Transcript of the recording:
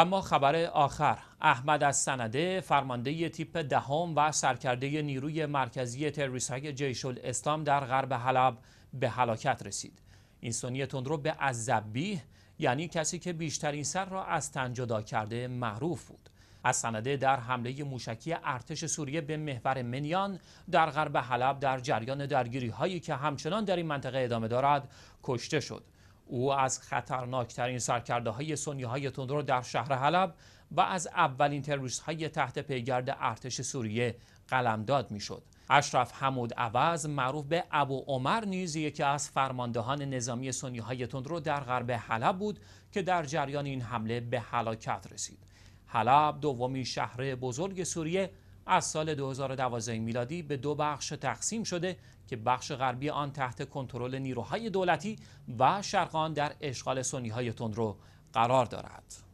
اما خبر آخر احمد از سنده فرمانده تیپ دهم و سرکرده نیروی مرکزی تروریست های جیش الاسلام در غرب حلب به هلاکت رسید این سنی تندرو به عزبی یعنی کسی که بیشترین سر را از تن جدا کرده معروف بود از سنده در حمله موشکی ارتش سوریه به محور منیان در غرب حلب در جریان درگیری هایی که همچنان در این منطقه ادامه دارد کشته شد او از خطرناکترین سرکرده های سنی های تندرو در شهر حلب و از اولین تروریست های تحت پیگرد ارتش سوریه قلمداد میشد. اشرف حمود عوض معروف به ابو عمر نیز یکی از فرماندهان نظامی سنی های تندرو در غرب حلب بود که در جریان این حمله به هلاکت رسید. حلب دومین شهر بزرگ سوریه از سال 2012 میلادی به دو بخش تقسیم شده که بخش غربی آن تحت کنترل نیروهای دولتی و شرقان در اشغال سنی های تندرو قرار دارد.